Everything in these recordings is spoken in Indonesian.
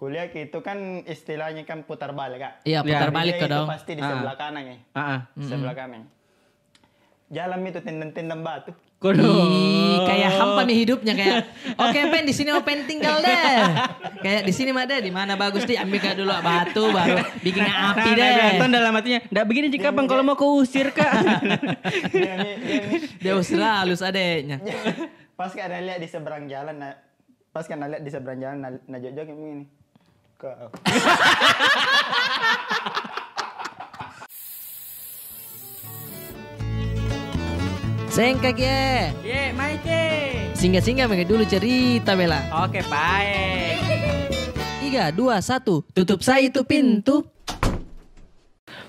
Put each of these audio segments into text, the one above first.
kuliah itu kan istilahnya kan putar balik kak. Iya putar ya, balik ke dong. Pasti di sebelah ah. kanan ya. Ah, ah. Sebelah kanan. Jalan itu tindem-tindem batu. Kudu. kayak hampa nih hidupnya kayak. Oke okay, pen di sini open tinggal deh. kayak di sini mah deh di mana bagus sih ambil dulu batu baru bikin nah, api nah, nah, deh. Nah, dalam hatinya. tidak begini jika bang kalau mau kuusir kak. dia, usir lah usir halus adeknya. pas ada lihat di seberang jalan pas kan lihat di seberang jalan nah, nah jok begini kau. Sengkak ya. Ye, ke Singa-Singa. mereka dulu cerita Bella. Oke, baik. Tiga, dua, satu. Tutup saya itu pintu.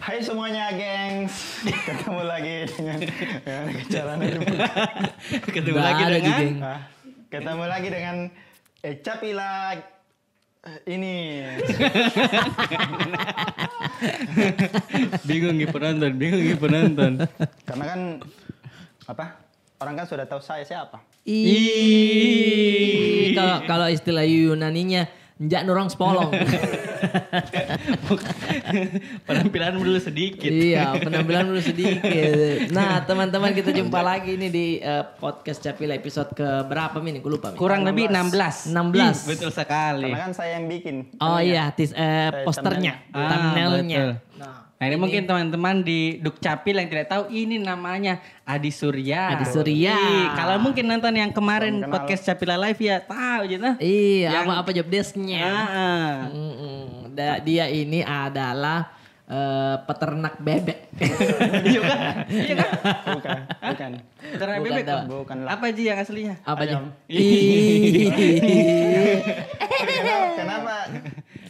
Hai semuanya, gengs. Ketemu lagi dengan, dengan Ketemu lagi dengan. Ketemu lagi dengan Ecapila ini bingung nih penonton bingung nih penonton karena kan apa orang kan sudah tahu saya siapa kalau kalau istilah Yunaninya njak nurang sepolong penampilan dulu sedikit. Iya, penampilan dulu sedikit. Nah, teman-teman kita jumpa lagi nih di uh, podcast Capil episode ke berapa ini? Gue lupa. Kurang lebih 16. 16. Ih, betul sekali. Karena kan saya yang bikin. Oh iya, iya tis, uh, posternya, ah, thumbnailnya. Nah, nah, ini, ini mungkin teman-teman di Dukcapil yang tidak tahu ini namanya Adi Surya. Adi Surya. kalau mungkin nonton yang kemarin podcast Capila Live ya tahu gitu. Iya, yang, apa job desknya. Ah. Mm -mm. Da, dia ini adalah Uh, peternak bebek. iya kan? Iya kan? Bukan, bukan. Peternak bukan bebek Bukan lah. Apa sih yang aslinya? Apa aja? Kenapa?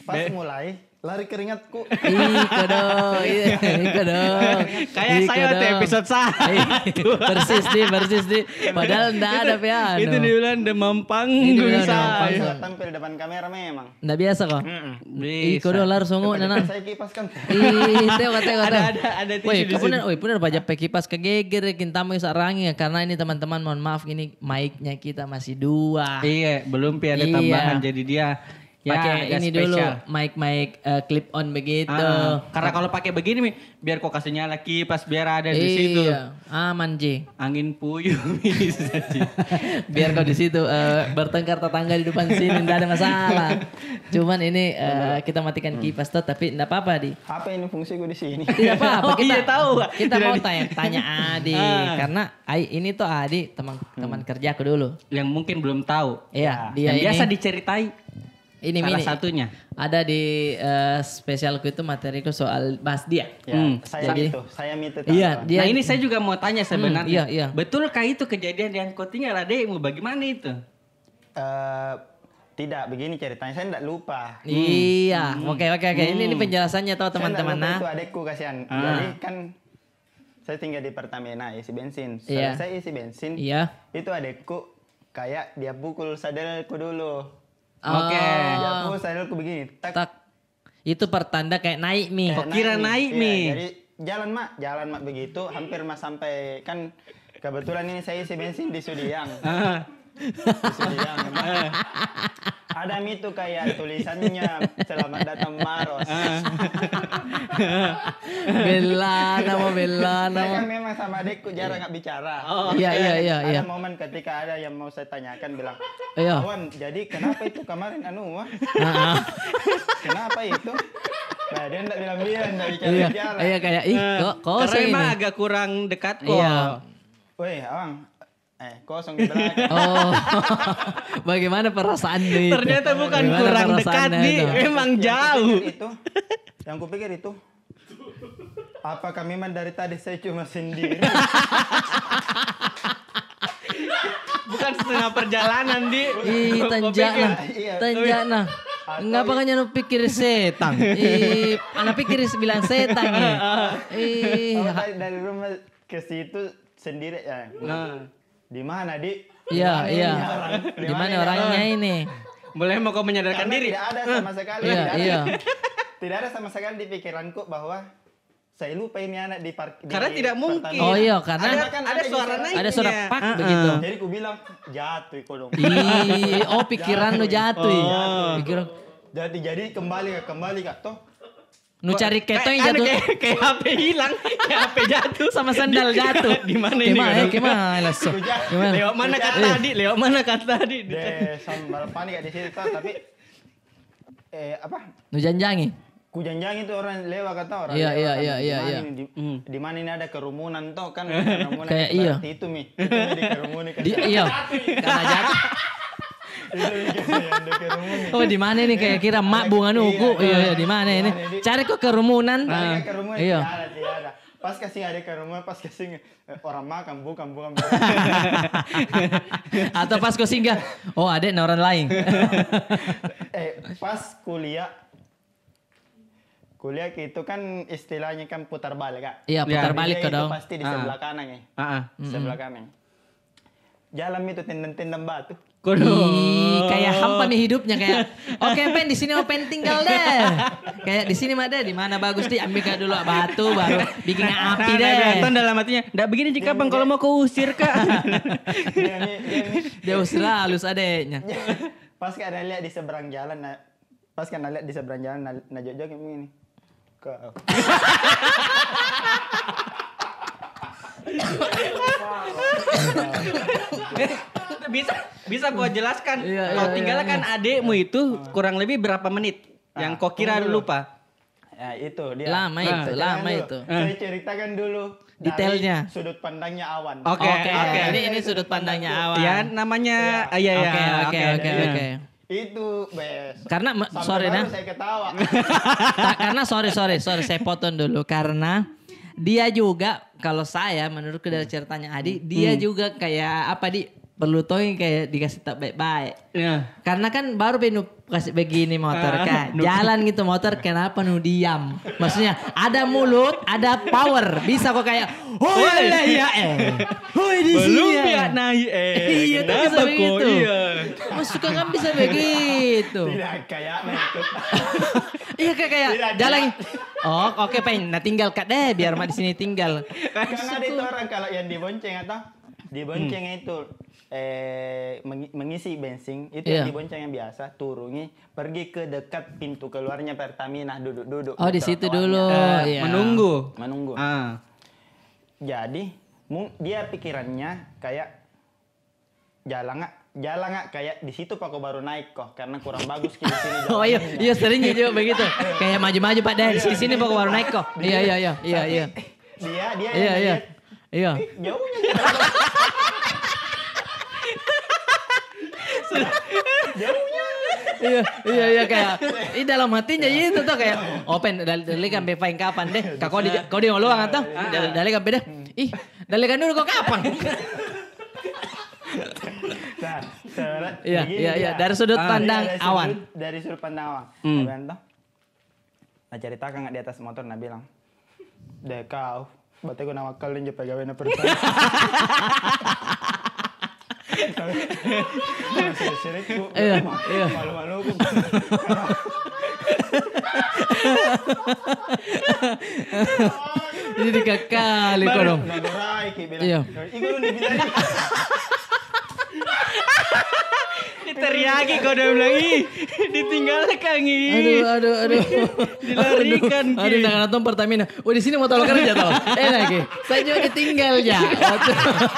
Pas mulai lari keringatku. Iko dong, iya, iko dong. Kayak iko saya di episode satu. Iya, persis nih, persis nih. Padahal enggak ada piano. Itu dibilang demam panggung saya. Tampil depan kamera memang. Enggak biasa kok. Iko dong lar songo nana. Saya kipas kan. Iya teo kata Ada ada ada tisu di sini. Woi, ada pajak kipas kegeger kintamu sarangi ya karena ini teman-teman mohon maaf ini mic-nya kita masih dua. Iya, belum piada iya. tambahan jadi dia Ya, pakai ini spesial. dulu mic mic uh, clip on begitu. Ah, karena kalau pakai begini biar kok kasihnya lagi pas biar ada di iya. situ. Aman, Ji. Angin puyuh biar kau di situ uh, bertengkar tetangga di depan sini enggak ada masalah. Cuman ini uh, kita matikan kipas tuh tapi enggak apa-apa, Di. Apa ini fungsi gue di sini? Tidak apa-apa, oh, kita oh, iya, tahu. Kita Tidak mau di... tanya tanya Adi ah. karena ai, ini tuh Adi teman teman hmm. kerjaku dulu. Yang mungkin belum tahu. Iya, ya. dia yang ini, biasa diceritai ini salah mini. satunya ada di uh, eh, spesialku itu materiku soal bahas dia ya, hmm. saya Jadi, itu saya itu iya dia, nah ini saya juga mau tanya hmm, sebenarnya hmm, iya, iya. betulkah itu kejadian yang kau tinggal ada mau bagaimana itu uh, tidak begini ceritanya saya tidak lupa iya. hmm. iya oke oke oke ini ini hmm. penjelasannya tahu teman-teman nah itu adekku kasihan ah. jadi kan saya tinggal di Pertamina isi bensin. yeah. Iya. saya isi bensin, yeah. itu adekku kayak dia pukul sadelku dulu. Oke. Okay. Oh. Aku begini. Tak. tak. Itu pertanda kayak naik nih, Kayak oh, Kira naik, naik iya, mi? Ya, jadi jalan mak, jalan mak begitu. Hampir mas sampai kan kebetulan ini saya isi bensin di Sudiang. Ah. Ada itu kayak tulisannya selamat datang Maros. Bella nama Bella kan memang sama adikku jarang nggak bicara. Oh, iya iya, iya iya ada momen ketika ada yang mau saya tanyakan bilang, iya. "Kawan, jadi kenapa itu kemarin anu kenapa itu?" Nah, dia enggak bilang dia enggak bicara iya, Iya kayak ih eh, kok kok agak kurang dekat iya. kok. Iya. Woi, Awang, Eh, kosong di belakang. Oh. Bagaimana perasaan itu? Ternyata bukan Bagaimana kurang dekat nih, emang jauh. Yang itu, yang kupikir itu, apa kami dari tadi saya cuma sendiri? Bukan setengah perjalanan, Di. Ih, tanjana. Tanjana. Ngapa kan nyano pikir setan? Ih, anak pikir bilang setan. Ih. Oh, dari, dari rumah ke situ sendiri ya. Nah. Di mana, Di? Iya, iya. Di mana iya. orangnya ini? Boleh mau kau menyadarkan Karena diri? Tidak ada sama sekali. Iya, iya. Tidak ada sama sekali di pikiranku bahwa saya lupa ini anak di park karena di tidak mungkin pertanian. oh iya karena ada, kan, ada, ada suara naik ada suara ya. pak uh-uh. begitu jadi ku bilang jatuh kok dong oh pikiran lo jatuh oh. jatuh. pikiran jadi jadi kembali kembali kak toh Nu cari keto eh, yang kan jatuh. Kayak, kayak HP hilang, kayak HP jatuh sama sandal jatuh. Gimana ini? Gimana? Gimana? Gimana? Lewat iya. mana kata tadi? Lewat mana kata tadi? De sambal panik di situ tapi eh apa? Nu janjangi. Ku janjangi tuh orang lewat kata orang. Iya iya, iya iya iya iya. Di mana ini ada kerumunan toh kan kerumunan. Kayak iya. Itu mi. Itu di kerumunan. Kan? Iya. Karena jatuh oh di mana ini kayak kira mak bunga iya. nuku iya iya di mana ini cari kok ah, kerumunan iya, iya, iya pas kasih ada ke rumah pas kasih eh, orang makan kambu kambu atau pas kau singgah oh ada orang lain eh pas kuliah kuliah itu kan istilahnya kan putar balik kak iya putar ya, balik kau dong pasti di sebelah ah. kanan ya uh, sebelah kanan jalan itu tendang tendang batu Kudu. Ih, kayak hampa nih hidupnya kayak. Oke, okay, Pen di sini Open tinggal deh. kayak di sini mah deh, di mana bagus sih ambil kayak dulu batu baru bikin nah, api nah, nah deh. Nah, dalam hatinya, Enggak begini jika Bang kalau mau usir, Kak." Dia usir halus adeknya. Pas kan ada lihat di seberang jalan, nah, pas kan lihat di seberang jalan nah Najwa kayak begini. Kak. Eh, bisa bisa gua jelaskan. Iya, Kau iya, tinggalkan iya, iya. adikmu itu ah. kurang lebih berapa menit nah, yang ah, kau kira dulu. lupa. Ya itu dia. Lama nah, itu, lama dulu. itu. Saya ah. ceritakan dulu detailnya sudut pandangnya awan. Oke, okay, oke. Okay, ya, Ini ini sudut pandangnya iya. awan. Ya namanya ya Oke, oke, oke, itu bes karena Sampai sorry nah saya ketawa karena sorry sorry sorry saya potong dulu karena dia juga kalau saya menurut dari hmm. ceritanya Adi hmm. dia hmm. juga kayak apa di perlu tuh kayak dikasih tak baik-baik. Yeah. Karena kan baru penuh kasih begini motor ah, kan. Jalan gitu motor kenapa nu diam? Maksudnya ada mulut, ada power. Bisa kok kayak hoi lah ya eh. Hoi di sini. Belum ya eh. naik eh. iya tapi bisa begitu. Iya. Masuk kan bisa begitu. Tidak kayak Iya kayak kayak jalan Oh, oke okay, pengen. Nah tinggal kak deh, biar mak di sini tinggal. Kan Karena ada itu orang kalau yang dibonceng atau dibonceng hmm. itu eh mengisi bensin itu yeah. dibonceng yang biasa turunnya pergi ke dekat pintu keluarnya Pertamina duduk-duduk. Oh, di situ dulu. Uh, eh, yeah. Menunggu. Menunggu. Ah. Jadi dia pikirannya kayak jalan nggak jalan nggak kayak di situ pak baru naik kok karena kurang bagus di sini oh iya iya sering juga gitu, begitu kayak maju-maju pak dari di sini pak baru naik kok iya iya iya iya iya dia dia iya iya iya eh, jauhnya jauhnya iya iya iya kayak ini dalam hatinya itu tuh kayak open dari sampai paling kapan deh kau di kau di ngoluang atau ah. dari sampai deh hmm. ih dari kan dulu kok kapan Iya, iya, iya, iya. Dari sudut ah, pandang iya, dari, awan. Sudut, dari sudut pandang awan. Hmm. Nah, nah cerita kan di atas motor, nah bilang, dekau, kau, berarti gue nama kalian juga pegawai na iya. iya. iya. malu-malu iya. jadi tiga kali kau dong. Iya. Iku lu dibilangin. Diteriaki kau udah bilang ih ditinggal Kang Aduh aduh aduh. Dilarikan Aduh, aduh tangan nonton Pertamina. wah di sini mau tolong kerja tau Eh lagi. Nah, Saya juga ditinggal ya.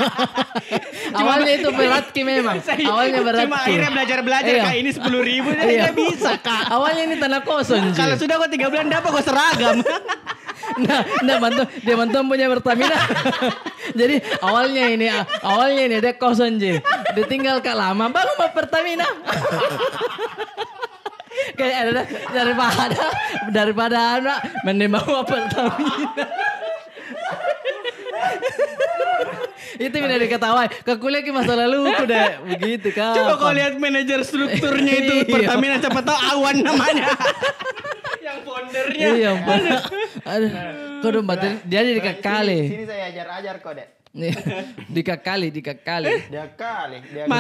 Awalnya itu berat ki memang. Awalnya berat. Cuma akhirnya belajar belajar iya. kak ini sepuluh ribu iya. tidak bisa kak. Awalnya ini tanah kosong. Kalau sudah kau tiga bulan dapat kau seragam nah, nah mantu, dia mantan punya Pertamina. Jadi awalnya ini awalnya ini dia kosong je. Ditinggal kak lama baru mau Pertamina. Kayak ada daripada daripada anak mending bawa Pertamina. itu bener diketawain ke kuliah ke masa lalu aku begitu kan coba kau lihat manajer strukturnya itu iya. Pertamina siapa tau awan namanya sebenarnya. Iya, Pak. Aduh. Nah, Kudu batin nah, dia jadi nah, kekali. Sini, sini saya ajar-ajar kok, Dek. dikakali, dikakali. Eh, dikakali, dikakali.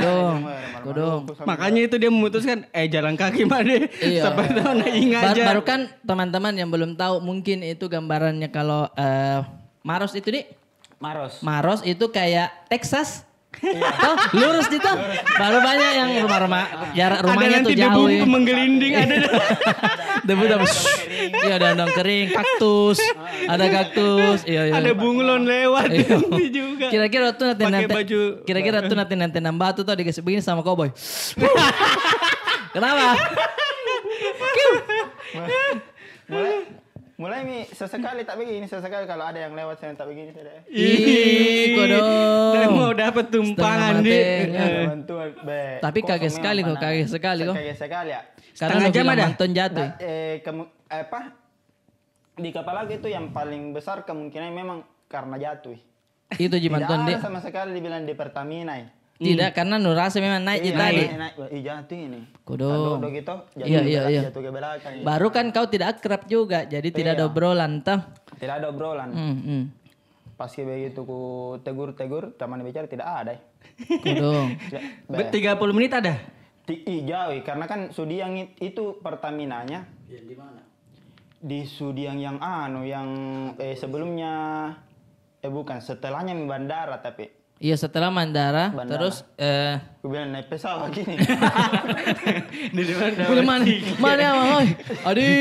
dong. Makanya itu dia memutuskan, eh jalan kaki mana iya. sampai tahu tahun naik aja. baru kan teman-teman yang belum tahu mungkin itu gambarannya kalau uh, Maros itu, nih. Maros. Maros itu kayak Texas Toh, lurus itu baru banyak yang rumah-rumah iya. jarak rumahnya tuh jauh. Ada nanti debu menggelinding ada. debu debu. Iya ada dong kering, kaktus, ada kaktus, iya iya. Ada bunglon lewat iya. nanti juga. Kira-kira tuh nanti nanti Kira-kira tuh nanti nanti nambah tuh tuh dikasih begini sama cowboy Kenapa? Mulai mi sesekali tak begini, sesekali kalau ada yang lewat saya tak begini saya. Ih, kodok. mau dapat tumpangan di. Ya. Tapi kaget sekali kok, kaget sekali kok. Kaget sekali ya. Karena jam ada. Manton jatuh. Eh, eh, apa? Di kepala itu yang paling besar kemungkinan memang karena jatuh. Itu jimanton Tidak ada sama sekali dibilang di Pertamina. Ya. Tidak, hmm. karena Nurase memang naik jadi iya, tadi. Iya, naik, iya, jatuh ini. Kudo. Kudo kan gitu, jatuh iya, iya, iya. jatuh ke belakang. Iya. Baru kan kau tidak akrab juga, jadi iya. tidak ada obrolan toh. Tidak ada obrolan. Hmm, hmm. Pas begitu ku tegur-tegur, teman bicara tidak ada. Eh. kudo ya, Tiga puluh menit ada? Iya, jauh. Karena kan Sudiang itu Pertaminanya. Di mana? Di Sudiang yang anu, yang eh, sebelumnya. Eh bukan, setelahnya di bandara tapi Iya setelah Mandara, Bandara. terus eh gue bilang naik pesawat gini. Di mana? Gue mana? Mana Oi. Adi.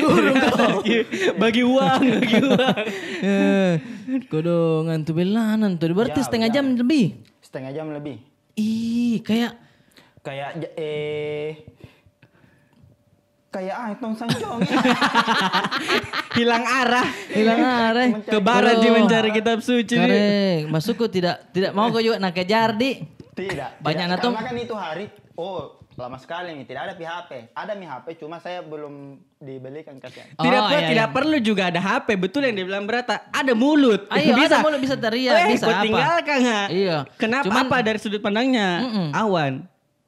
Turun kau. Bagi uang, bagi uang. Kudu eh, ngantuk belanan tuh. Berarti ya, setengah jam lebih. Setengah jam lebih. Ih, kayak kayak eh kayak ah itu Sanjong hilang arah hilang arah ke barat di mencari kitab suci masuk masukku tidak tidak mau kok juga nak kejar di tidak banyak nato karena kan itu hari oh lama sekali nih tidak ada pi HP ada mi HP cuma saya belum dibelikan kasihan oh, tidak perlu iya, iya. tidak perlu juga ada HP betul yang dibilang Berata ada mulut Ayo, ah, iya, bisa ada mulut bisa teriak eh, bisa apa tinggalkan ha. iya kenapa Cuman, apa dari sudut pandangnya mm -mm. awan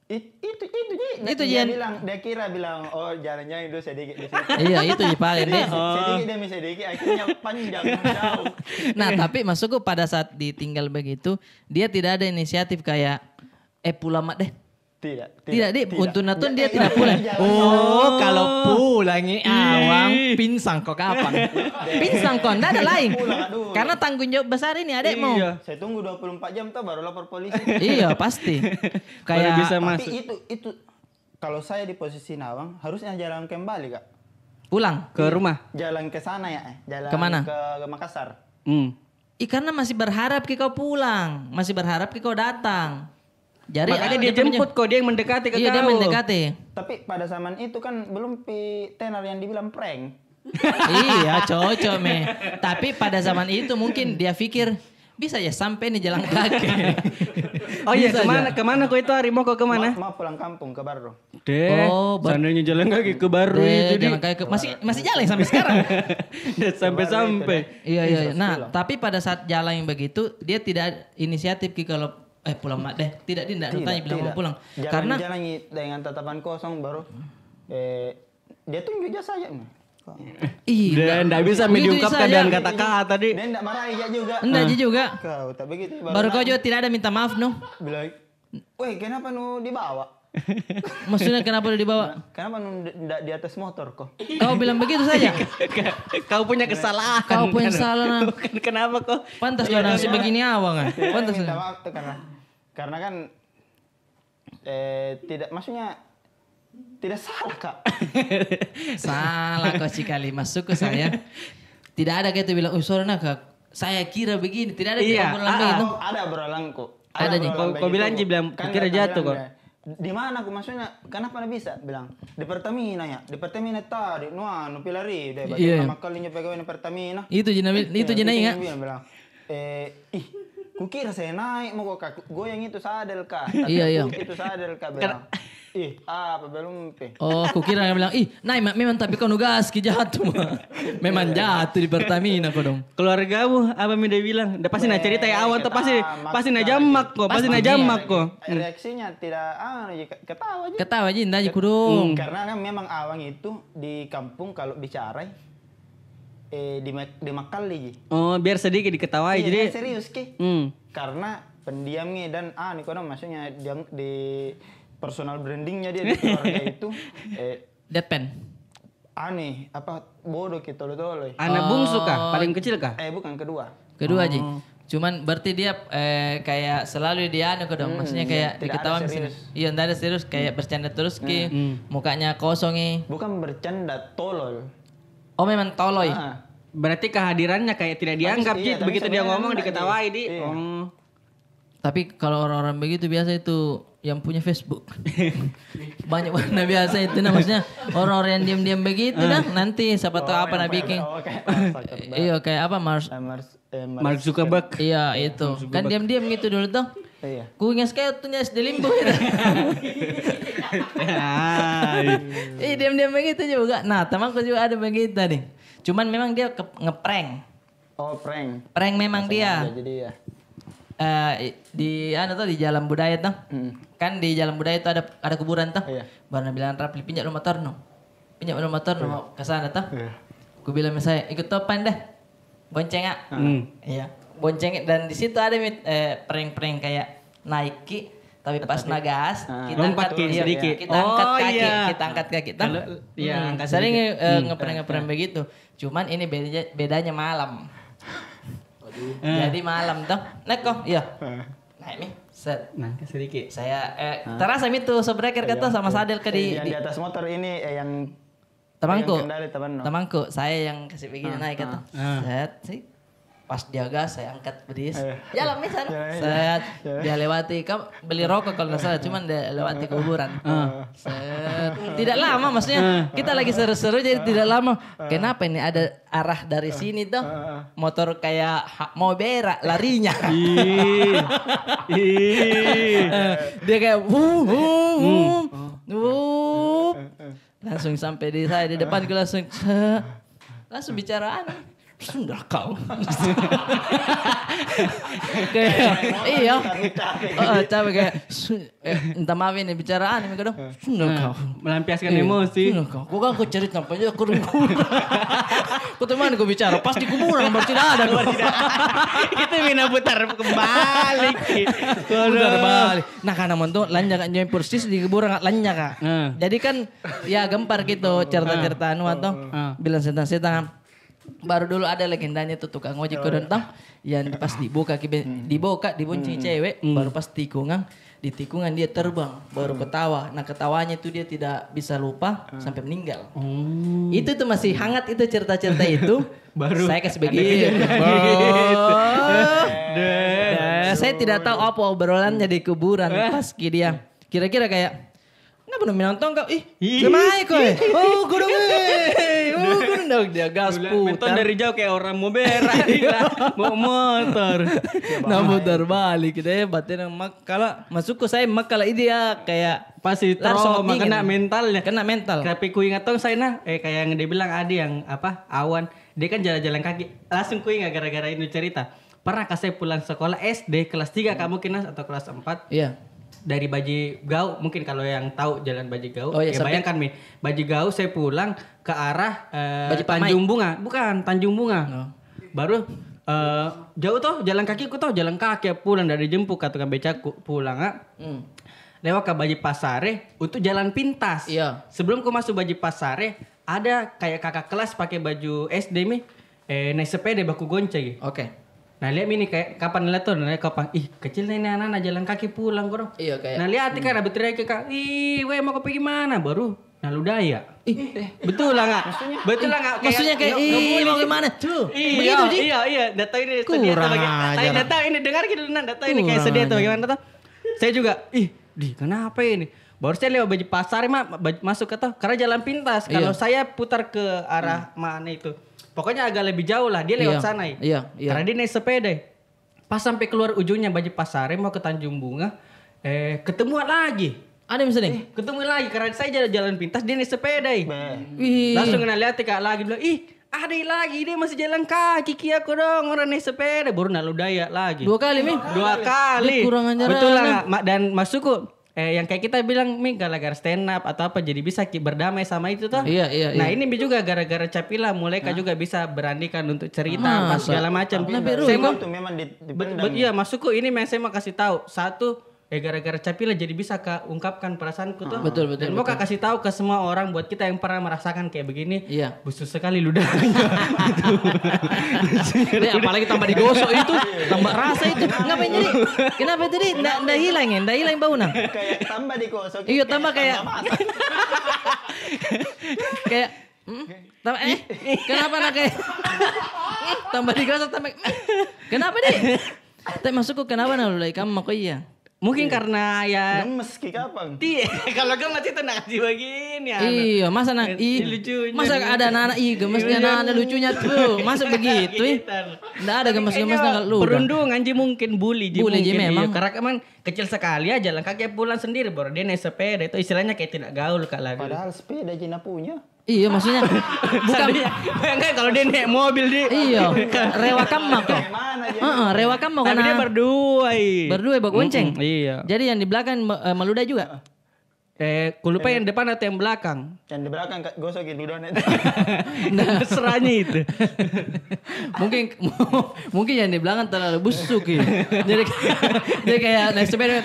It, itu itu itu itu dia, bilang dia kira bilang oh jalannya itu sedikit di situ. iya itu sih paling dia, sedikit demi sedikit akhirnya panjang jauh nah tapi masukku pada saat ditinggal begitu dia tidak ada inisiatif kayak eh pula mak deh tidak, tidak, tidak. tidak. Untuk natun dia tidak pulang. Oh, oh, kalau pulang ini awang pingsan kok kapan? pingsan kok, enggak ada lain. Karena tanggung jawab besar ini adek iya. mau. Iya. Saya tunggu 24 jam tuh baru lapor polisi. iya, pasti. Kayak bisa bisa tapi itu itu kalau saya di posisi Nawang harusnya jalan kembali, Kak. Pulang ke iya. rumah. Jalan ke sana ya, eh. jalan Kemana? Ke, ke Makassar. Hmm. Ih, karena masih berharap kau pulang, masih berharap kau datang. Jari Makanya dia jemput kok, dia yang mendekati ke Iya, kau. dia mendekati. Tapi pada zaman itu kan belum pi tenar yang dibilang prank. iya, cocok, Me. Tapi pada zaman itu mungkin dia pikir bisa ya sampai nih jalan kaki. Oh iya, Bisa kemana kemana kok itu hari mau kau kemana? Mau, mau pulang kampung ke baru. Deh, Oh, bar- seandainya jalan kaki ke baru Weh, jalan kaki ke- masih masih jalan sampai sekarang. sampai-sampai. Iya iya. iya. Nah, tapi pada saat jalan yang begitu dia tidak inisiatif ki kalau eh pulang mak deh tidak tidak, tidak tanya bilang mau pulang jangan, karena jangan dengan tatapan kosong baru eh, dia tunjuk jasa aja Iya, enggak bisa diungkapkan dengan kata-kata tadi. Dan enggak marah aja juga. Enggak aja juga. Kau tak begitu. Baru, kau juga tidak ada minta maaf, Nuh. Bilang, Woi, kenapa nu dibawa?" Maksudnya kenapa udah dibawa? Kenapa tidak di atas motor kok? Kau bilang begitu saja. kau punya kesalahan. Kau punya kesalahan. Kan. Kenapa kok? Pantas loh iya, nasi iya. begini awang kan? Pantas. Minta maaf karena karena kan eh tidak maksudnya tidak salah kak. salah kok si kali masuk ke saya. Tidak ada kayak bilang, oh sorry nak saya kira begini. Tidak ada iya, obrolan -kira ah, ah. Ada berulang kok. Ada, nih. Kau bilang, bilang kan kira jatuh kok di mana aku maksudnya kenapa nak bisa bilang di Pertamina ya di Pertamina tadi nuan nu anu, pilari deh bagi iya. yeah. nama pegawai di Pertamina itu jenah eh, itu eh, jenah ya bilang eh ih kukira saya naik mau kok gue yang itu sadel kak iya iya itu sadel kak bilang Ih, ah, apa belum pe. Oh, aku kira yang bilang, ih, nah memang tapi kau nugas ki jatuh mah. Memang iya, iya, iya. jatuh di Pertamina kau dong. Keluarga mu, apa dia bilang? Udah pasti nah cerita ya awal, tuh pasti pasti nah jamak kok, pasti nah jamak kok. Reaksinya tidak, ah, ketawa aja. Ketawa aja, indah aja kudung. Mm, karena kan memang awang itu di kampung kalau bicara, eh di di makal lagi. Oh, biar sedikit diketawai. Jadi serius ki. Hmm. Karena pendiamnya dan ah, nih kau dong maksudnya diam di personal brandingnya dia di keluarga itu eh, deadpan aneh apa bodoh kita gitu, loh anak oh. bungsu kah paling kecil kah eh bukan kedua kedua aja oh. cuman berarti dia eh, kayak selalu dia anu dong hmm, maksudnya iya. kayak iya, diketahuan sini iya tidak ada serius kayak hmm. bercanda terus ki hmm. hmm. mukanya kosong nih bukan bercanda tolol oh memang tolol ah. berarti kehadirannya kayak tidak dianggap iya, gitu begitu dia ngomong diketawain di iya. oh. tapi kalau orang-orang begitu biasa itu yang punya Facebook. Banyak warna biasa itu nah maksudnya orang-orang yang diam-diam begitu nah nanti siapa tahu oh, apa nabi King. Oh, iya kayak apa Mars Mars Mars Mark eh, eh, Zuckerberg. Iya itu. Kan diam-diam gitu dulu tuh. Iya. Kuingat sekali tuh nyes di limbo gitu. Iya diam-diam begitu juga. Nah temanku juga ada begitu nih. Cuman memang dia ngeprank. Oh prank. Prank memang Masa dia. Jadi ya uh, di anu tuh di Jalan Budaya tuh. Hmm. Kan di Jalan Budaya tuh ada ada kuburan tuh. Iya. Baru bilang rap pinjam dong motor no. Pinjam dong motor no iya. mau ke sana tuh. Iya. Aku bilang saya ikut topan dah. Bonceng ah. Hmm. Hmm. Iya. Bonceng dan di situ ada eh, prank-prank kayak Nike tapi pas tapi, nagas uh, kita angkat, iya, sedikit kita oh, angkat kaki iya. kita angkat kaki kita Kalau, iya, hmm, angkat sering uh, ngeprank ngeprank begitu cuman ini bedanya bedanya malam Eh. Jadi malam tuh. Naik kok. Iya. Eh. Naik nih. Set. Nah, sedikit. Saya eh terasa itu sobreker iya, kata sama sadel ke iya, di, di, atas motor ini eh, yang temanku. Temanku, saya yang kasih begini ah, naik kata. Ah. Set sih pas dia gas saya angkat ya jalan misal saya iya. dia lewati kamu beli rokok kalau nggak salah cuman dia lewati kuburan eh. tidak eh. lama maksudnya kita lagi seru-seru jadi tidak lama kenapa ini ada arah dari sini tuh motor kayak mau berak larinya dia kayak wuh wuh hmm. wuh wuh langsung sampai di saya di depan gue langsung langsung bicaraan sudah kau, iya oh tapi oh, kayak entah eh, maafin ini bicaraan ini kadang eh, nah, kau melampiaskan iya, emosi kau, kau. kan kau cerit apa aja kurung Kau teman kau bicara pasti kuburan berarti tidak ada itu mina putar kembali putar kembali. nah karena mentu lanjak anjay persis di kuburan lanjak kak nah. jadi kan ya gempar gitu cerita-cerita anu atau oh, oh. bilang setan-setan baru dulu ada legendanya tuh tukang ojek oh, kau iya. rentang yang pas dibuka hmm. dibuka dibunci hmm. cewek hmm. baru pas tikungan di tikungan dia terbang baru hmm. ketawa nah ketawanya itu dia tidak bisa lupa sampai meninggal oh. itu tuh masih hangat itu cerita-cerita itu baru saya kasih begini gitu. saya tidak tahu apa obrolannya di kuburan pas dia kira-kira kayak menonton kau ih gemai kau oh gurung eh oh gurung dong dia gas putar dari jauh kayak orang mau berak mau motor nah motor balik deh batin mak kalau masuk ke saya mak kalau ide ya kayak pasti trauma gitu. kena mentalnya kena mental tapi ku ingat tong saya nah eh kayak yang dia bilang adi yang apa awan dia kan jalan-jalan kaki langsung ku ingat gara-gara ini cerita pernah kasih pulang sekolah SD kelas tiga hmm. kamu kena atau kelas empat iya dari Baji Gau mungkin kalau yang tahu jalan Baji Gau oh, iya, ya bayangkan nih Baji Gau saya pulang ke arah uh, Tanjung Bunga bukan Tanjung Bunga no. Oh. baru uh, jauh toh jalan kaki ku toh jalan kaki pulang dari jemput ke beca pulang ah. Hmm. lewat ke Baji Pasare untuk jalan pintas iya. sebelum ku masuk Baji Pasare ada kayak kakak kelas pakai baju SD nih eh, naik sepeda baku gonceng gitu. oke okay Nah lihat ini kayak kapan lihat tuh nah kapan ih kecilnya ini anak-anak jalan kaki pulang kok Iya kayak. Nah lihat hmm. kan teriak kayak kak ih weh mau kopi gimana baru nah lu daya. Ih, eh. betul lah nggak? Betul lah nggak? Maksudnya kayak ih mau gitu. gimana tuh? Iya iya iya data ini sedih atau Data ini dengar gitu nah data ini kayak sedih tuh bagaimana tuh? Saya juga ih di kenapa ini? baru saya lewat baju pasar mah masuk kata karena jalan pintas iya. kalau saya putar ke arah mana itu Pokoknya agak lebih jauh lah, dia lewat iya, sana ya. Iya, iya. Karena dia naik sepeda. Ya. Pas sampai keluar ujungnya baju Pasare mau ke Tanjung Bunga, eh ketemuan lagi. Ada misalnya? Eh, ketemu lagi karena saya jalan jalan pintas dia naik sepeda. Ya. Langsung kena lihat kak lagi bilang, "Ih, ada lagi dia masih jalan kaki kiki aku dong orang naik sepeda baru nalu daya lagi. Dua kali, nih? Dua kali. Dua kali. Kurang Betul lah, dan kok eh, yang kayak kita bilang nih gara-gara stand up atau apa jadi bisa berdamai sama itu tuh. Iya, iya, iya. Nah, iya. ini juga gara-gara Capila mulai kan juga bisa beranikan untuk cerita ah, segala macam. Nah, saya itu memang di, dipendam. Iya, ya. masukku ini memang saya mau kasih tahu. Satu ya gara-gara lah jadi bisa kak ungkapkan perasaanku tuh. Ah, betul betul. Dan mau kak kasih tahu ke semua orang buat kita yang pernah merasakan kayak begini. Iya. Busuk sekali ludah. gitu. Iya, apalagi tambah digosok itu, tambah rasa itu. Ngapain jadi? Kenapa jadi? Nggak nggak hilang ya? Nggak hilang bau nang? Kayak tambah digosok. Iya gitu ya, tambah kayak. kayak hmm? Tambah eh kenapa nak kayak hmm? tambah digosok tambah hmm? kenapa nih? Tapi masukku kenapa lu lagi kamu mau kayak? Mungkin iya. karena ya gemes ki kapan? Ti, kalau gemes itu nak jiwa gini anu. Iya, masa nak iya, i lucunya. Masa ada anak-anak i gemesnya anak lucunya tuh. Iya, masa begitu Iya. Gitu, Enggak ada gemes-gemes nak lu. Perundung anji mungkin bully ji bully mungkin. Bully iya. memang. Karena emang kecil sekali aja jalan kaki pulang sendiri baru dia naik sepeda itu istilahnya kayak tidak gaul kalau. Padahal sepeda jina punya. Iya maksudnya bukan enggak kalau dia naik mobil dia. Iya. Rewa kamu ya. kok. Heeh, rewa kamu karena. Tapi dia berdua. Berdua bawa ya, kunceng. iya. Jadi yang di belakang eh, meluda juga. Eh, gue lupa yang depan atau yang belakang? Yang di belakang gosokin gitu dulu ya. nah, serahnya itu. mungkin mungkin yang di belakang terlalu busuk ya. jadi, jadi kayak naik sepeda.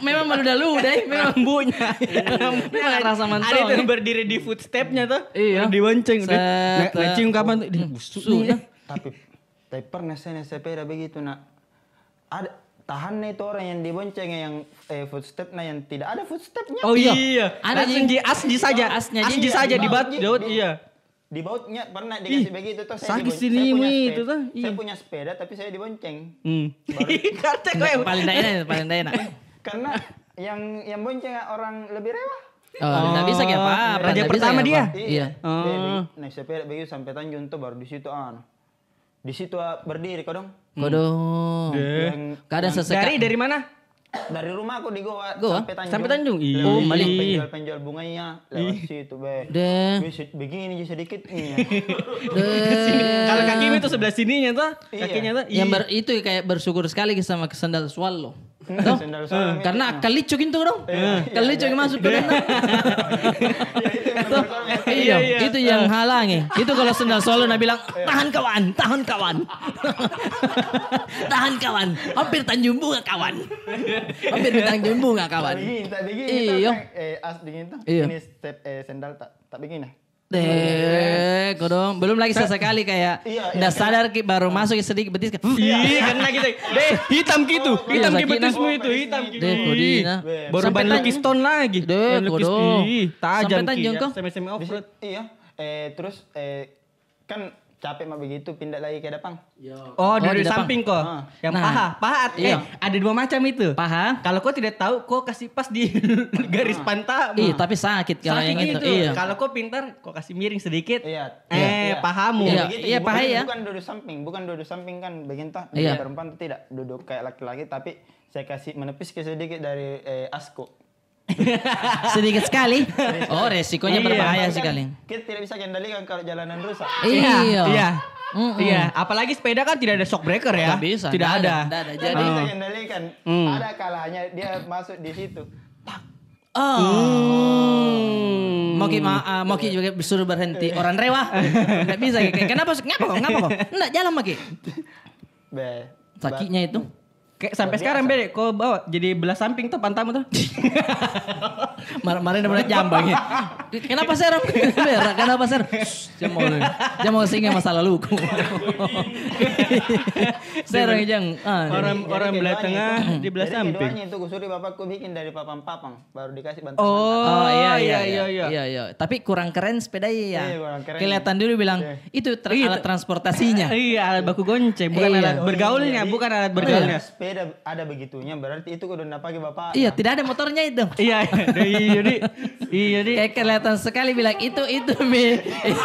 memang dah lu deh, memang bunyi. Eh, memang iya. rasa mantap. Ada yang berdiri di footstepnya tuh. Iya. Di Dibonceng. Ngecium kapan tuh? Busuk. Ya. Tapi tapi pernah saya naik sepeda begitu nak. Ada tahan nih itu orang yang dibonceng yang eh, footstepnya yang tidak ada footstepnya. Oh iya. iya. Ada yang di asli saja. Oh, asnya saja di baut iya. Di bautnya pernah dikasih Ih, begitu tuh saya sakit sini punya itu tuh. Iya. Saya punya sepeda tapi saya dibonceng. Hmm. Kata kau paling daya, paling daya Karena yang yang bonceng orang lebih rewah Oh, oh bisa kayak apa? Raja pertama dia. Iya. iya. Oh. Naik sepeda begitu sampai Tanjung tuh baru di situ Ah. Di situ ah, berdiri kodong. Kodong. Hmm. Yang Gak ada Dari dari mana? dari rumah aku di Goa, Goa? sampai Tanjung. Sampai Tanjung. Iya. Oh, penjual-penjual bunganya lewat situ, Be. Deh. Begini aja sedikit iya. Kalau kaki itu sebelah sininya tuh, iya. kakinya tuh. Yang ber, itu kayak bersyukur sekali sama sandal swallow. Toh? Hmm, karena akal licuk tuh iya, hmm, dong. Iya, akal licuk iya. masuk ke Iya, itu yang halangi. Itu kalau sendal solo nabi bilang, tahan kawan, tahan kawan. tahan kawan, hampir Tanjung Bunga kawan. hampir di Tanjung Bunga kawan. Iya. Eh, as dingin iya Ini step eh, sendal tak tak iya Deh, oh, iya, iya. dong Belum lagi sesekali kayak iya, iya, sadar ki baru masuk sedikit betis kan. iya kena gitu. Deh, hitam gitu. Hitam ki betismu nah. itu, hitam gitu. Deh, kodina. Baru ban lukis stone lagi. Deh, kodong. Tajam ki. Sampai tanjung kok. Iya. Eh terus eh kan capek mah begitu pindah lagi ke depan. Oh, dari oh, samping kok. Ah. Yang nah. paha, paha iya. eh ada dua macam itu. Paha. Kalau kau tidak tahu, kau kasih pas di garis ah. pantat. Iya, tapi sakit kalau yang itu. itu. Iya. Kalau kau pintar, kau kasih miring sedikit. Iya. Eh, iya. iya. pahamu. Iya, begitu. iya paha ya. Bukan duduk samping, bukan duduk samping kan begini tah. Iya. Perempuan tidak duduk kayak laki-laki tapi saya kasih menepis ke sedikit dari eh, asko. Sedikit sekali. Oh resikonya iya, berbahaya kan sekali. Kita tidak bisa kendalikan kalau jalanan rusak. Iya. Iya. iya. Mm -mm. Iya, apalagi sepeda kan tidak ada shock breaker ya. Gak bisa. Tidak gak ada. Tidak ada. Jadi oh. bisa kendalikan. Mm. Ada kalanya dia masuk di situ. Pak. Oh. hmm. Moki uh, Moki juga disuruh berhenti. Orang rewa. Enggak bisa. Kenapa? Ngapa kok? Ngapa kok? Enggak jalan Moki. Be. itu. Kayak sampai sekarang beda, kok bawa jadi belah samping tuh pantamu tuh. Marah-marah udah jambang ya. Kenapa serem? Kenapa serem? Jangan mau Jangan mau singgah masa lalu. serem aja. orang orang belah tengah di belah samping. itu kusuri bapakku bikin dari papang-papang baru dikasih bantuan. Oh, oh iya, iya, iya, iya iya iya iya iya. Tapi kurang keren sepeda ya. Kelihatan dulu bilang itu alat transportasinya. Iya, alat baku gonceng bukan alat bergaulnya, bukan alat bergaulnya tapi ada begitunya berarti itu udah ndak pakai bapak iya tidak ada motornya itu iya iya jadi iya jadi kayak kelihatan sekali bilang itu itu mi iya, iya,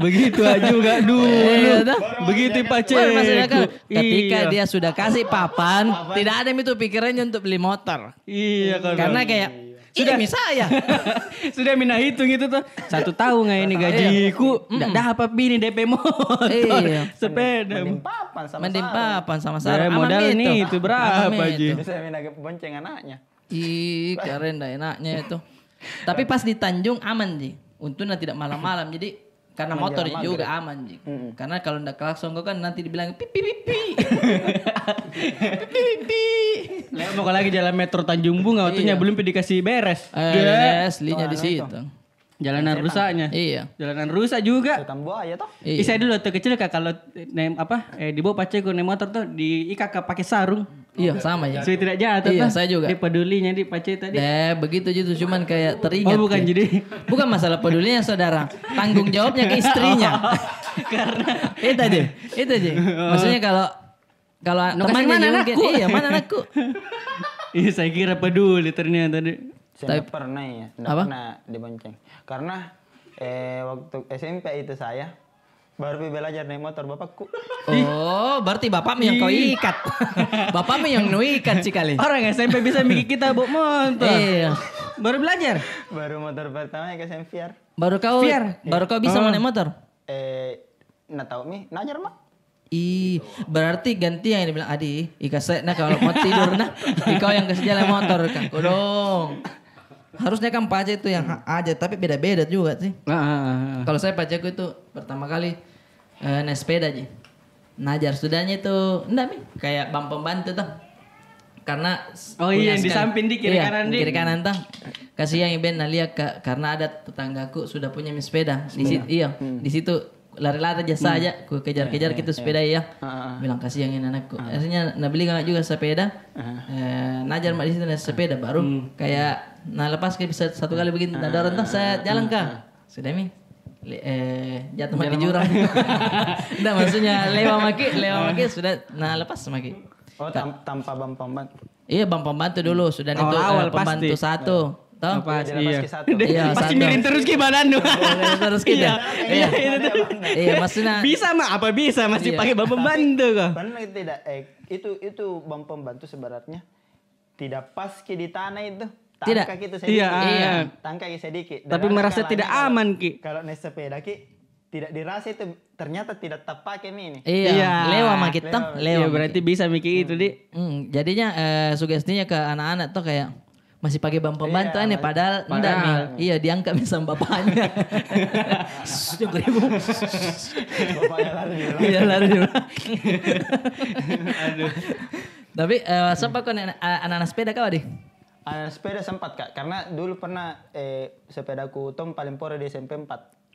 begitu aja juga dulu begitu pace ketika dia sudah kasih papan tidak ada itu pikirannya untuk beli motor iya karena kayak Iya, sudah ini ya sudah mina nah, hitung itu tuh satu tahun nggak ini gajiku dah apa bini DP motor iya, sepeda mending papan sama mending papan sama ya, modal gitu. ini itu berapa gitu. ji saya mina bonceng anaknya ih keren dah enaknya itu tapi pas di Tanjung aman sih untungnya tidak malam-malam jadi karena motor juga aman Mm -hmm. Karena kalau ndak klakson gue kan nanti dibilang pipi pipi. pipi pipi. Lewat mau lagi jalan metro Tanjung Bunga waktunya belum dikasih beres. Eh, linya di situ. Jalanan rusaknya. Iya. Jalanan rusak juga. Setan buaya toh. Iya. Saya dulu waktu kecil kak kalau nem apa eh bawah pacar gue naik motor tuh diikat pakai sarung. Iya sama ya. Saya tidak jahat. Iya saya juga. Di pedulinya di pace tadi. Eh begitu gitu cuman kayak oh, teringat. Oh bukan jadi. Bukan masalah pedulinya saudara. Tanggung jawabnya ke istrinya. Oh, karena itu aja. Itu aja. Oh. Maksudnya kalau kalau no, teman mana anakku? Iya mana anakku? iya saya kira peduli ternyata tadi. Saya pernah ya. Apa? Pernah dibonceng. Karena eh, waktu SMP itu saya baru belajar naik motor bapakku. Oh, berarti bapak yang kau ikat. bapak yang nu ikat sih kali. Orang SMP bisa bikin kita bawa motor. Iya. Baru belajar? Baru motor pertama ya SMP VR. Baru kau VR. Baru kau bisa oh. naik motor? Eh, nak tahu mi, najar mah. Ih, berarti ganti yang dibilang Adi, Ika saya nak kalau mau tidur nah, Ika yang kasih jalan motor kan. Kodong. Harusnya kan pajak itu yang aja, tapi beda-beda juga sih. Nah, kalau saya pajakku itu pertama kali eh, naik sepeda aja. Najar sudahnya itu enggak nih kayak bang pembantu tuh. Karena oh iya di samping di kiri iya, kanan di kiri kanan tuh Kasih yang iben nalia karena ada tetanggaku sudah punya min sepeda. Di situ iya, hmm. di situ lari-lari aja saja, hmm. ku kejar-kejar yeah, gitu iya, sepeda yeah. Iya. Iya. ya ah, ah. bilang kasih yang ini anakku uh. akhirnya nah beli nggak juga sepeda uh. najar mak di situ nah, sepeda baru hmm. kayak nah lepas kita bisa satu kali begini uh. dorong tuh saya jalan kah sudah mi eh jatuh mati jurang. Enggak maksudnya lewa maki, lewa maki sudah nah lepas maki. Oh tam tanpa bam pembantu. Iya bam pembantu dulu sudah oh, itu eh, awal, pembantu pasti. satu. Nah, toh? Pas, iya. iya pasti mirin terus ke badan lu. terus ke gitu. iya, iya, iya, iya, maksudnya bisa mah apa bisa masih iya. pakai bam pembantu kok. Benar tidak eh, itu itu bam pembantu seberatnya tidak pas ke di tanah itu tidak tangka gitu sedikit. Iya. Ah, iya. Ah. Tangka gitu sedikit. Dan Tapi merasa tidak kalau, aman ki. Kalau naik sepeda ki tidak dirasa itu ternyata tidak tepat kami ini. Iya. iya. Lewa mah kita. Lewa. iya, berarti maki. bisa mikir hmm. itu di. Hmm, jadinya eh, sugestinya ke anak-anak tuh kayak masih pakai bang pembantu iya, aneh padahal, padahal enggak nih. Iya diangkat sama bapaknya. Sudah ribu. Bapaknya lari. Iya lari. Aduh. Tapi eh, siapa kau eh, anak-anak sepeda kau di Uh, sepeda sempat kak, karena dulu pernah eh, sepedaku Tom paling pore di SMP 4.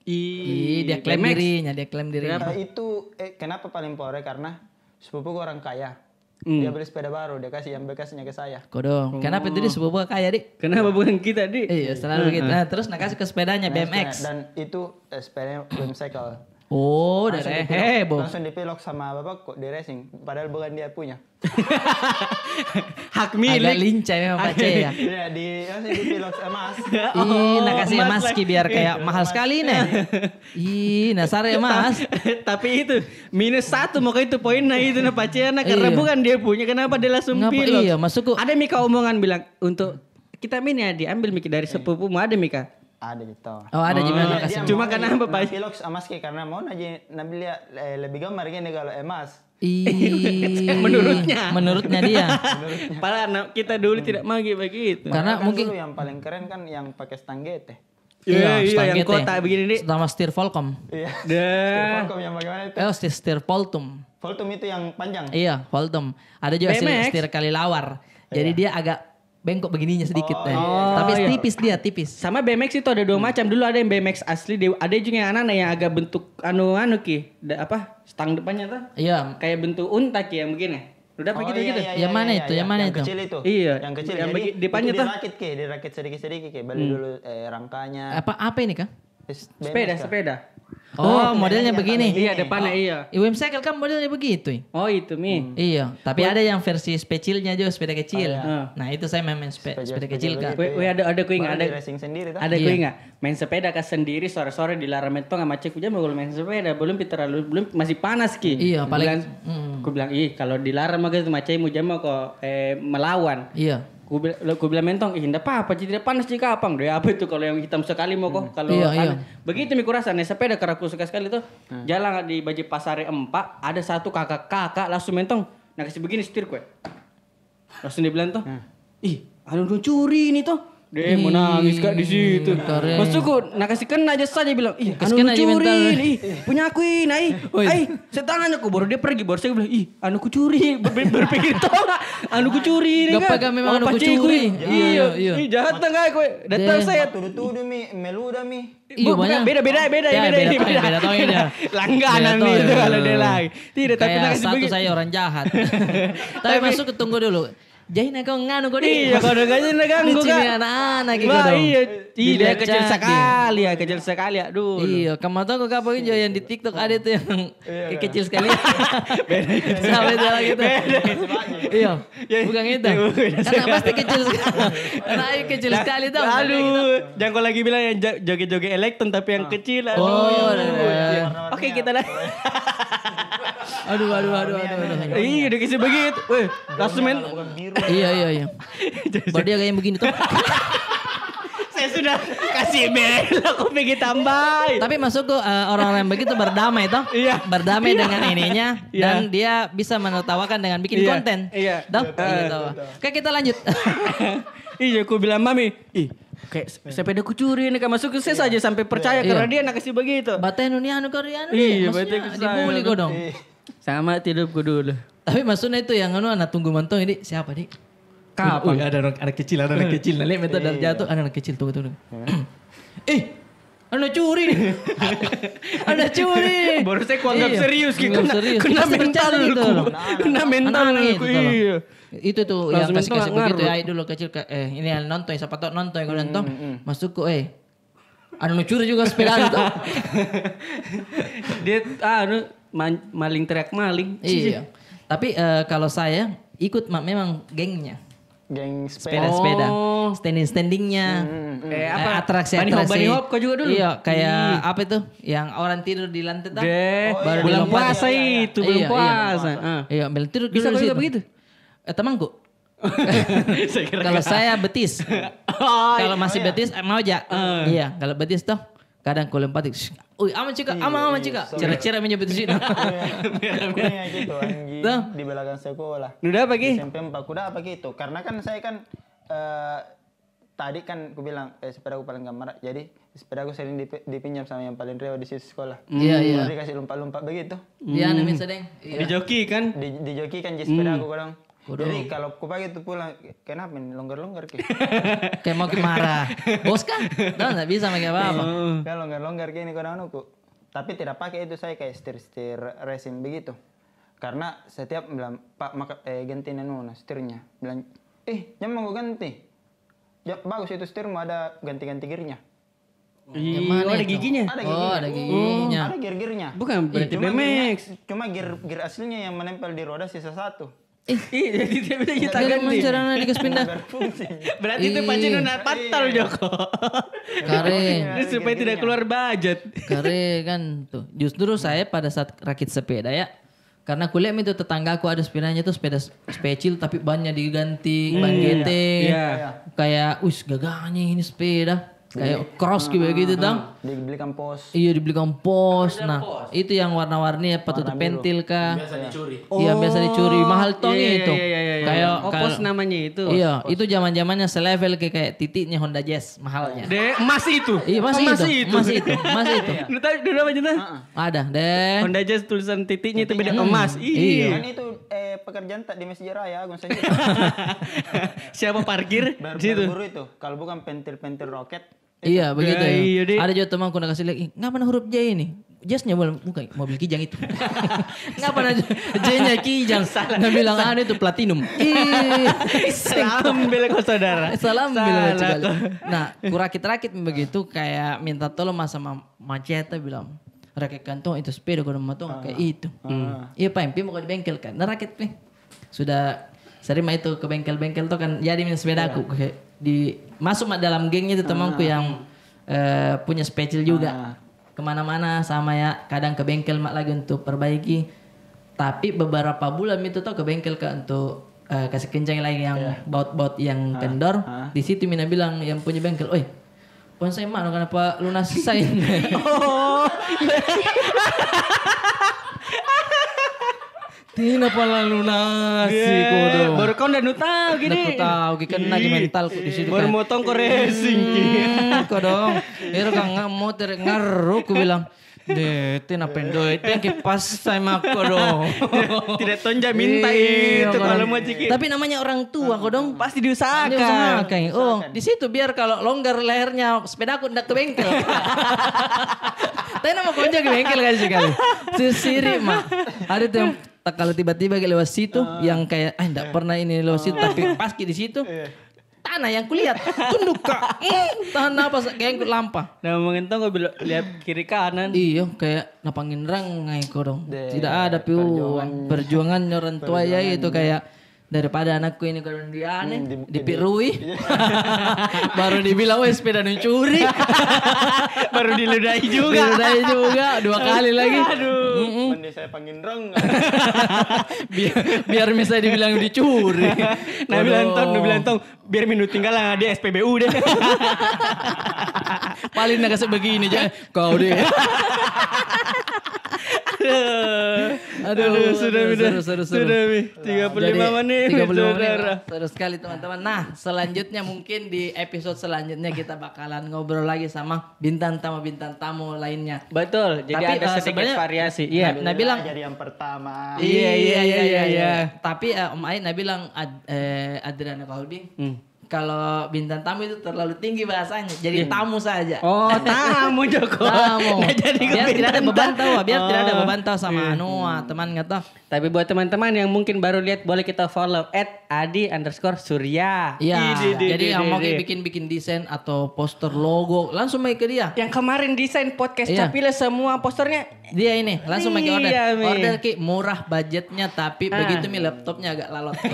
Ih, dia klaim Max. dirinya, dia klaim dirinya. Kenapa? Itu eh, kenapa paling pore karena sepupu orang kaya. Mm. Dia beli sepeda baru, dia kasih yang bekasnya ke saya. Kodong. Oh. Kenapa itu dia sepupu kaya, Dik? Kenapa bukan kita, Dik? Iya, selalu gitu. Nah, terus nah kasih ke sepedanya nah, BMX. Sepeda. dan itu eh, sepedanya BMX Oh, dari heboh. Langsung dipilok sama bapak kok di racing, padahal bukan dia punya. Hak milik. Agak lincah memang ya, Pak C ya. Iya, di langsung dipilok emas. Oh, Ih, nak kasih emas ki biar kayak iya, mahal sekali nih. Ih, nasar ya emas. Tapi itu minus satu maka itu poin nah itu nah Pak C ya. Nah, karena iya. bukan dia punya, kenapa dia langsung pilok? Iya, masukku. Ada Mika omongan bilang untuk kita Min ya diambil Mika dari iya. sepupumu ada Mika ada gitu. Oh ada juga oh, kasih. Cuma karena apa pak? Velox emas kayak karena mau aja nabi lihat eh, lebih gambar gini kalau emas. menurutnya menurutnya dia pala kita dulu tidak magi begitu karena kan mungkin yang paling keren kan yang pakai stanggete teh Iya, iya, iya yang kota ya. begini nih. Sama stir Volcom. Iya. Steer Volcom yang bagaimana itu? Oh, stir, steer Voltum. Voltum itu yang panjang? Iya, Voltum. Ada juga stir, stir kali lawar. Jadi iya. dia agak bengkok begininya sedikit. Oh, eh. iya, iya. oh Tapi iya. tipis dia, tipis. Sama BMX itu ada dua hmm. macam. Dulu ada yang BMX asli, ada juga yang anak-anak yang agak bentuk anu anu ki, da, apa? Stang depannya tuh. Iya. Kayak bentuk unta ki yang begini. Udah apa oh, gitu iya, gitu. Iya, yang iya, mana iya, itu? Yang mana yang itu? Kecil itu. Iya. Yang kecil. Yang Jadi, depannya tuh. Dirakit ki, dirakit sedikit-sedikit ki, balik hmm. dulu eh, rangkanya. Apa apa ini kah? Sepeda, sepeda. Oh, oh iya, modelnya iya, begini. Iya, iya depannya oh. iya. Iwim cycle kan modelnya begitu. Oh, itu mi. Hmm. Iya, tapi ada yang versi specialnya juga sepeda kecil. Oh, iya. Ah. Nah, itu saya main, main spe sepeda, kecil kan. Wih, ada ada kuing ada racing sendiri Ada iya. kuing Main sepeda kan sendiri sore-sore di Laramento sama Cek aja mau main sepeda, belum terlalu belum masih panas ki. Iya, paling. Kupelang hmm. "Ih, kalau dilarang mah gitu macai mau jam kok eh melawan." Iya. Gue bilang, gue bilang mentong, ih ndak apa-apa, tidak panas jika apang deh apa itu kalau yang hitam sekali mau kok. Hmm. Kalau iya, iya. begitu miku rasanya sepeda keraku suka sekali tuh. Hmm. Jalan di baju pasar empat ada satu kakak-kakak langsung mentong, nah kasih begini setir kue. Langsung dia bilang tuh, hmm. ih, ada curi ini tuh dia eh, mau nangis kak di situ. nak nakasih kena aja saja bilang, ih anu kena curi, ih punya aku ini, ih, ih setangannya aku baru dia pergi baru saya bilang, ih anu ku curi, berpikir tau nggak, anu ku curi, gak pegang memang anu ku curi, iya, iya, jahat tengah aku, datang saya tuh tuduh demi melu demi. Iya banyak. Beda beda beda ya, beda beda beda. Beda tahu ya. Langganan nih itu kalau dia lagi. Tidak tapi satu saya orang jahat. tapi masuk ketunggu dulu. Jahina kau nganu kau dia. Iya kau udah gajah ngeganggu kan. anak-anak gitu dong. Iya, iya kecil sekali ya, kecil sekali ya dulu. Iya, kamu tahu kau kapan jo yang di TikTok ada tuh yang kecil sekali. Beda. Sampai itu lagi tuh. Iya, bukan itu. Karena pasti kecil sekali. Karena kecil sekali tuh. Aduh, jangan kau lagi bilang yang joget-joget elektron tapi yang kecil. Oh, Oke kita lah. Aduh, aduh, aduh, aduh, aduh. Iya, udah kisah begitu. Weh, langsung main iya iya iya. Berarti dia kayak begini tuh. Saya sudah kasih bel, aku pengen tambah. Tapi masuk ke uh, orang-orang yang begitu berdamai toh. Iya. Berdamai iya. dengan ininya iya. dan dia bisa menertawakan dengan bikin iya. konten. Iya. Toh? gitu. Oke, kita lanjut. iya, aku bilang mami, ih kayak sepeda kucuri nih kan masuk ke saya saja sampai percaya iya. karena dia nak kasih begitu. Bataen dunia anu korean. Iya, bataen dibully kau dong. Sama tidur ku dulu. Tapi maksudnya itu yang anu anak tunggu mentong ini siapa nih? kapan ada anak, anak kecil, ada anak eh. kecil. Nanti metode dari iya, iya. jatuh, anak, anak kecil tuh tunggu. Eh. eh, anak curi nih. anak curi. Baru saya kuanggap iya, serius gitu. Kena, serius. kena mental gitu. Kena mental gitu. Iya. Itu tuh yang kasih-kasih begitu ya dulu kecil eh ini nonton siapa tau nonton yang nonton mm, mm, mm. masuk ke eh anu curi juga sepeda itu. Dia ah, anu maling teriak maling. Iya. Tapi uh, kalau saya ikut memang gengnya. Geng sepeda. sepeda Oh. Standing-standingnya. Hmm, hmm, hmm. Eh, eh apa? atraksi atraksi. Bunny hop, bunny hop kau juga dulu. Iya, kayak hmm. apa itu? Yang orang tidur di lantai tadi. Deh, oh, iya. bulan puasa iya, iya, itu, iya, belum iya, puasa. Ah. Iya, uh. iya tidur Bisa kau juga begitu? Eh, temanku. kalau saya betis. oh, kalau iya. masih oh, iya. betis eh, mau aja. Uh. Iya, kalau betis toh kadang kalau empatik Ui, aman cika, iya, aman aman cika. Cara-cara menyebut sih. Kurangnya gitu anjing. Di belakang sekolah. Udah apa gitu SMP empat kuda apa gitu. Karena kan saya kan uh, tadi kan aku bilang eh, sepeda aku paling gambar. Jadi sepeda aku sering dip dipinjam sama yang paling rewa di situ sekolah. Hmm. Iya, yeah, iya. Yeah. Dikasih lompat-lompat begitu. Iya, mm. namanya sedeng. Di joki kan? Di, di joki kan jadi sepeda aku hmm. kadang. Kudu. Jadi kalau pagi itu pulang, kenapa longgar-longgar kayak? mau kemarah Bos kan? Tahu nggak bisa pakai apa-apa. Iya. longgar-longgar kayak ini kadang aku. Tapi tidak pakai itu saya kayak setir-setir resin begitu. Karena setiap bilang, Pak, maka, eh, ganti nuna setirnya. Bilang, eh, jangan mau ganti. Ya, bagus itu setir mau ada ganti-ganti gearnya. oh, ada giginya. Ada oh, giginya. Oh, ada hmm, giginya. Oh, ada gear-gearnya. Bukan berarti iya, cuma BMX. Gearnya, cuma gear gear aslinya yang menempel di roda sisa satu. Iya, jadi dia bisa kita ganti. Gara Dikas pindah. Berarti itu pacinu patal iya. Joko. Kare. supaya tidak keluar budget. Kare kan tuh. Justru saya pada saat rakit sepeda ya, karena kuliah itu tetangga aku ada sepedanya tuh sepeda spesial tapi bannya diganti, hmm. ban GT. Iya. Iya. Kayak, us gagahnya ini sepeda kayak cross kayak ah, gitu ah, dong ah. dibeli pos iya dibeli kampos nah pos. itu yang warna-warni apa tutup pentil kah biasa iya. dicuri iya biasa dicuri oh, mahal tong yeah, ya iya, itu yeah, yeah, yeah, kayak oh, pos namanya itu iya pos. itu zaman zamannya selevel kayak kayak titiknya Honda Jazz mahalnya de masih itu iya masih, masih itu. masih itu masih itu iya. dulu apa ada deh Honda Jazz tulisan titiknya itu beda hmm. emas iya kan itu pekerjaan tak di Masjid Raya, agung Sanjaya. Siapa parkir? Baru, baru itu. Kalau bukan pentil-pentil roket. Iya, begitu iya, ya. Iya, Ada juga temanku nak kasih lagi. "Enggak huruf J ini?" jasnya bukan bukan mobil kijang itu. Nggak pernah J-nya kijang. Nggak bilang aneh itu platinum. Salam bila kau saudara. Salam bila Nah kurakit-rakit begitu kayak minta tolong sama Maceta bilang rakyat kantong itu sepeda kalau tuh ah. kayak itu. Ah. Hmm. Iya pak, pi mau ke bengkel kan. Nah rakyat pih sudah sering itu ke bengkel-bengkel tuh kan jadi minus sepeda aku iya. di masuk dalam gengnya itu temanku ah. yang uh, punya special juga. Ah. Kemana-mana sama ya kadang ke bengkel mak lagi untuk perbaiki. Tapi beberapa bulan itu tuh ke bengkel ke untuk uh, kasih kencang lagi yang iya. baut baut yang ah. kendor. Ah. Di situ Mina bilang yang punya bengkel, oi Bukan saya mana kenapa lunas saya? oh. Tina pala lunas yeah. kudu. Baru kau udah nutau gini. Udah tahu gini kena lagi mental di situ. Baru kan. motong ke racing. Hmm, kau dong. Ero nggak ngamot ngaruk ku bilang. Detin apa yang detin kipas saya mako dong. Tidak tonja minta iya, itu kalau mau cikin Tapi namanya orang tua ah. kok dong. Pasti diusahakan. Oh, di situ biar kalau longgar lehernya sepeda aku ndak ke bengkel. Tapi nama aja ke bengkel kan kali. Sisiri mah. Ada tuh yang kalau tiba-tiba lewat situ ah. yang kayak ah enggak eh. pernah ini lewat situ eh. tapi pas di situ eh tanah yang kulihat. Tunduk kak. Hmm, tahan napas kayak lampa. Nah mungkin tuh gue lihat kiri kanan. Iya kayak napangin rang ngai dong. Tidak ada piu perjuangan orang tua ya itu kayak daripada anakku ini kalau hmm, di aneh hmm, dipirui baru dibilang wes sepeda curi baru diludahi juga diludahi juga dua kali lagi aduh mm -mm. saya saya rong biar, biar misalnya dibilang dicuri nah bilang tong nah bilang tong biar minum tinggal lah di SPBU deh paling naga sebegini aja kau deh aduh, aduh, sudah sudah sudah sudah tiga puluh lima menit tiga puluh menit seru sekali teman-teman nah selanjutnya mungkin di episode selanjutnya kita bakalan ngobrol lagi sama bintang tamu bintang tamu lainnya betul jadi tapi, ada uh, sedikit variasi iya nah bilang jadi yang pertama iya iya iya iya, iya, iya. iya. iya. tapi uh, Om Ain nah bilang Ad, eh, Adriana Kolbing hmm kalau bintang tamu itu terlalu tinggi bahasanya. Jadi yeah. tamu saja. Oh, tamu Joko. tamu. Nah, jadi biar tidak ada beban tahu, biar oh. tidak ada oh. beban tahu sama yeah. Anua, teman nggak tahu. Tapi buat teman-teman yang mungkin baru lihat boleh kita follow at adi underscore surya. Iya. Jadi yang mau bikin-bikin desain atau poster logo langsung make ke dia. Yang kemarin desain podcast yeah. Capile semua posternya dia ini langsung make order. Iya, order ki murah budgetnya tapi ah. begitu mi laptopnya agak lalot.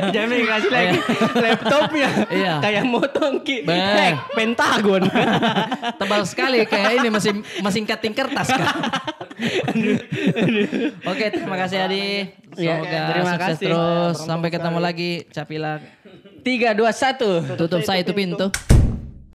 Jangan dikasih lagi iya. laptopnya. Iya. Kayak motong ki. kayak pentagon. Tebal sekali kayak ini masih masih kating kertas kan. Oke, terima kasih Adi. Iya, Semoga ya, terima sukses kasih. terus. Sampai ketemu lagi Capila. tiga dua satu Tutup, Tutup saya itu pintu. pintu.